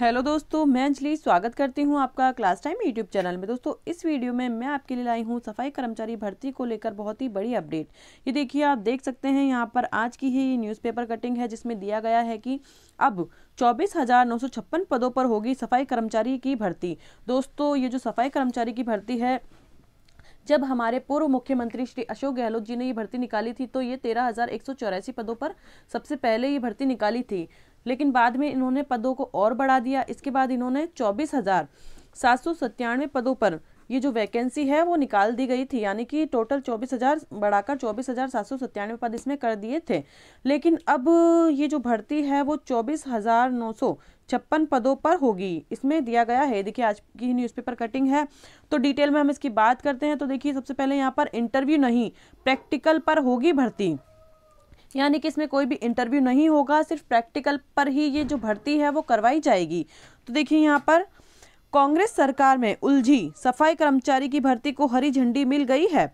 hello दोस्तों मैं अंजलि स्वागत करती हूं आपका क्लास टाइम यूट्यूब चैनल में दोस्तों इस वीडियो में मैं आपके लिए लाई हूं सफाई कर्मचारी भर्ती को लेकर बहुत ही बड़ी अपडेट ये देखिए आप देख सकते हैं यहां पर आज की ही न्यूज़पेपर कटिंग है जिसमें दिया गया है कि अब चौबीस हज़ार नौ सौ छप्पन पदों पर होगी सफाई कर्मचारी की भर्ती दोस्तों ये जो सफाई कर्मचारी की भर्ती है जब हमारे पूर्व मुख्यमंत्री श्री अशोक गहलोत जी ने ये भर्ती निकाली थी तो ये तेरह हज़ार एक सौ चौरासी पदों पर सबसे पहले ये भर्ती निकाली थी लेकिन बाद में इन्होंने पदों को और बढ़ा दिया इसके बाद इन्होंने चौबीस हज़ार सात सौ सत्तानवे पदों पर ये जो वैकेंसी है वो निकाल दी गई थी यानी कि टोटल चौबीस हज़ार बढ़ाकर चौबीस हज़ार सात सौ सत्तानवे पद इसमें कर दिए थे लेकिन अब ये जो भर्ती है वो चौबीस हज़ार नौ सौ छप्पन पदों पर होगी इसमें दिया गया है देखिए आज की न्यूज़पेपर कटिंग है तो डिटेल में हम इसकी बात करते हैं तो देखिए सबसे पहले यहाँ पर इंटरव्यू नहीं प्रैक्टिकल पर होगी भर्ती यानी कि इसमें कोई भी इंटरव्यू नहीं होगा सिर्फ प्रैक्टिकल पर ही ये जो भर्ती है वो करवाई जाएगी तो देखिए यहाँ पर कांग्रेस सरकार में उलझी सफाई कर्मचारी की भर्ती को हरी झंडी मिल गई है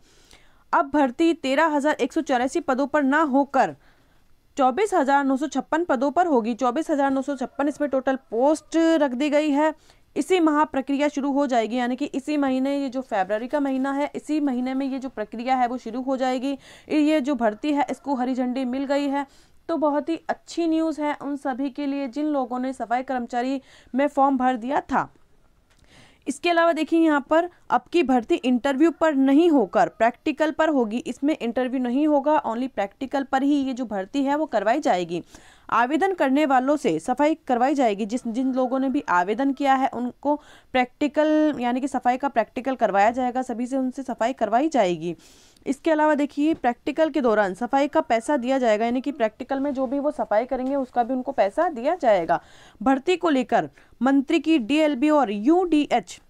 अब भर्ती तेरह हजार एक सौ चौरासी पदों पर ना होकर चौबीस हज़ार नौ सौ छप्पन पदों पर होगी चौबीस हज़ार नौ सौ छप्पन इसमें टोटल पोस्ट रख दी गई है इसी माह प्रक्रिया शुरू हो जाएगी यानी कि इसी महीने ये जो फेबररी का महीना है इसी महीने में ये जो प्रक्रिया है वो शुरू हो जाएगी ये जो भर्ती है इसको हरी झंडी मिल गई है तो बहुत ही अच्छी न्यूज़ है उन सभी के लिए जिन लोगों ने सफाई कर्मचारी में फॉर्म भर दिया था इसके अलावा देखिए यहाँ पर अब की भर्ती इंटरव्यू पर नहीं होकर प्रैक्टिकल पर होगी इसमें इंटरव्यू नहीं होगा ओनली प्रैक्टिकल पर ही ये जो भर्ती है वो करवाई जाएगी आवेदन करने वालों से सफाई करवाई जाएगी जिस जिन लोगों ने भी आवेदन किया है उनको प्रैक्टिकल यानी कि सफाई का प्रैक्टिकल करवाया जाएगा सभी से उनसे सफाई करवाई जाएगी इसके अलावा देखिए प्रैक्टिकल के दौरान सफाई का पैसा दिया जाएगा यानी कि प्रैक्टिकल में जो भी वो सफाई करेंगे उसका भी उनको पैसा दिया जाएगा भर्ती को लेकर मंत्री की डीएलबी और यूडीएच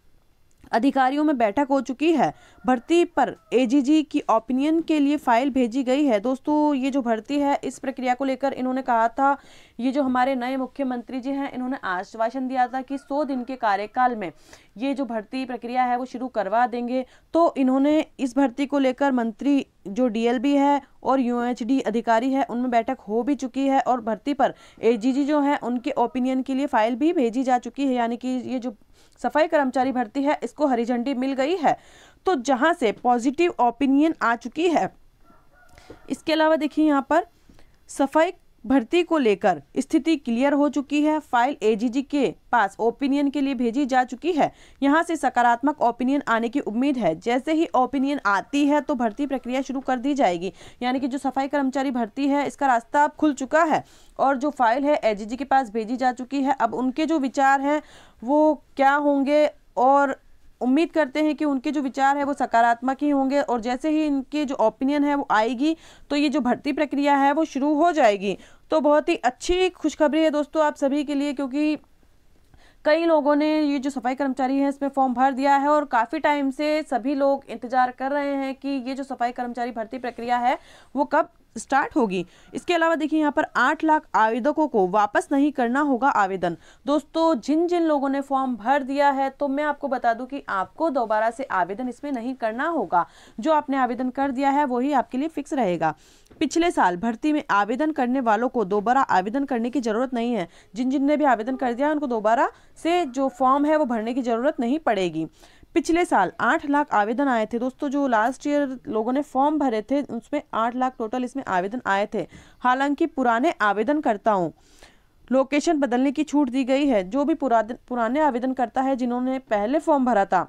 अधिकारियों में बैठक हो चुकी है भर्ती पर एजीजी की ओपिनियन के लिए फाइल भेजी गई है दोस्तों ये जो भर्ती है इस प्रक्रिया को लेकर इन्होंने कहा था ये जो हमारे नए मुख्यमंत्री जी हैं इन्होंने आश्वासन दिया था कि सौ दिन के कार्यकाल में ये जो भर्ती प्रक्रिया है वो शुरू करवा देंगे तो इन्होंने इस भर्ती को लेकर मंत्री जो डीएलबी है और यूएचडी अधिकारी है उनमें बैठक हो भी चुकी है और भर्ती पर एजीजी जो है उनके ओपिनियन के लिए फाइल भी भेजी जा चुकी है यानी कि ये जो सफाई कर्मचारी भर्ती है इसको हरी झंडी मिल गई है तो जहाँ से पॉजिटिव ओपिनियन आ चुकी है इसके अलावा देखिए यहाँ पर सफाई भर्ती को लेकर स्थिति क्लियर हो चुकी है फाइल एजीजी के पास ओपिनियन के लिए भेजी जा चुकी है यहां से सकारात्मक ओपिनियन आने की उम्मीद है जैसे ही ओपिनियन आती है तो भर्ती प्रक्रिया शुरू कर दी जाएगी यानी कि जो सफाई कर्मचारी भर्ती है इसका रास्ता अब खुल चुका है और जो फाइल है एजीजी के पास भेजी जा चुकी है अब उनके जो विचार हैं वो क्या होंगे और उम्मीद करते हैं कि उनके जो विचार है वो सकारात्मक ही होंगे और जैसे ही इनके जो ओपिनियन है वो आएगी तो ये जो भर्ती प्रक्रिया है वो शुरू हो जाएगी तो बहुत ही अच्छी खुशखबरी है दोस्तों आप सभी के लिए क्योंकि कई लोगों ने ये जो सफाई कर्मचारी हैं इसमें फॉर्म भर दिया है और काफ़ी टाइम से सभी लोग इंतजार कर रहे हैं कि ये जो सफाई कर्मचारी भर्ती प्रक्रिया है वो कब स्टार्ट होगी इसके अलावा देखिए यहाँ पर आठ लाख आवेदकों को वापस नहीं करना होगा आवेदन दोस्तों जिन जिन लोगों ने फॉर्म भर दिया है तो मैं आपको बता दूं कि आपको दोबारा से आवेदन इसमें नहीं करना होगा जो आपने आवेदन कर दिया है वही आपके लिए फिक्स रहेगा पिछले साल भर्ती में आवेदन करने वालों को दोबारा आवेदन करने की ज़रूरत नहीं है जिन जिन ने भी आवेदन कर दिया है उनको दोबारा से जो फॉर्म है वो भरने की ज़रूरत नहीं पड़ेगी पिछले साल आठ लाख आवेदन आए थे दोस्तों जो लास्ट ईयर लोगों ने फॉर्म भरे थे उसमें आठ लाख टोटल इसमें आवेदन आए थे हालांकि पुराने आवेदनकर्ताओं लोकेशन बदलने की छूट दी गई है जो भी पुराने पुराने आवेदनकर्ता है जिन्होंने पहले फॉर्म भरा था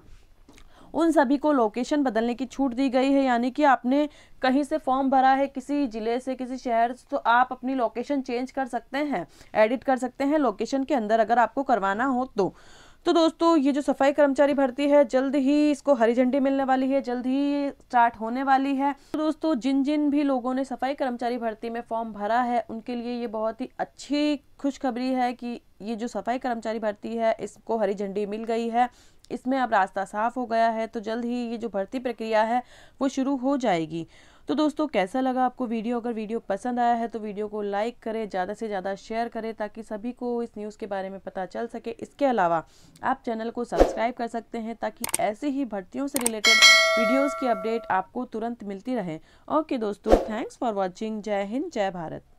उन सभी को लोकेशन बदलने की छूट दी गई है यानी कि आपने कहीं से फॉर्म भरा है किसी ज़िले से किसी शहर से तो आप अपनी लोकेशन चेंज कर सकते हैं एडिट कर सकते हैं लोकेशन के अंदर अगर आपको करवाना हो तो तो दोस्तों ये जो सफाई कर्मचारी भर्ती है जल्द ही इसको हरी झंडी मिलने वाली है जल्द ही स्टार्ट होने वाली है तो दोस्तों जिन जिन भी लोगों ने सफाई कर्मचारी भर्ती में फॉर्म भरा है उनके लिए ये बहुत ही अच्छी खुशखबरी है कि ये जो सफाई कर्मचारी भर्ती है इसको हरी झंडी मिल गई है इसमें अब रास्ता साफ हो गया है तो जल्द ही ये जो भर्ती प्रक्रिया है वो शुरू हो जाएगी तो दोस्तों कैसा लगा आपको वीडियो अगर वीडियो पसंद आया है तो वीडियो को लाइक करें ज़्यादा से ज़्यादा शेयर करें ताकि सभी को इस न्यूज़ के बारे में पता चल सके इसके अलावा आप चैनल को सब्सक्राइब कर सकते हैं ताकि ऐसे ही भर्तियों से रिलेटेड वीडियोज़ की अपडेट आपको तुरंत मिलती रहे ओके दोस्तों थैंक्स फॉर वॉचिंग जय हिंद जय भारत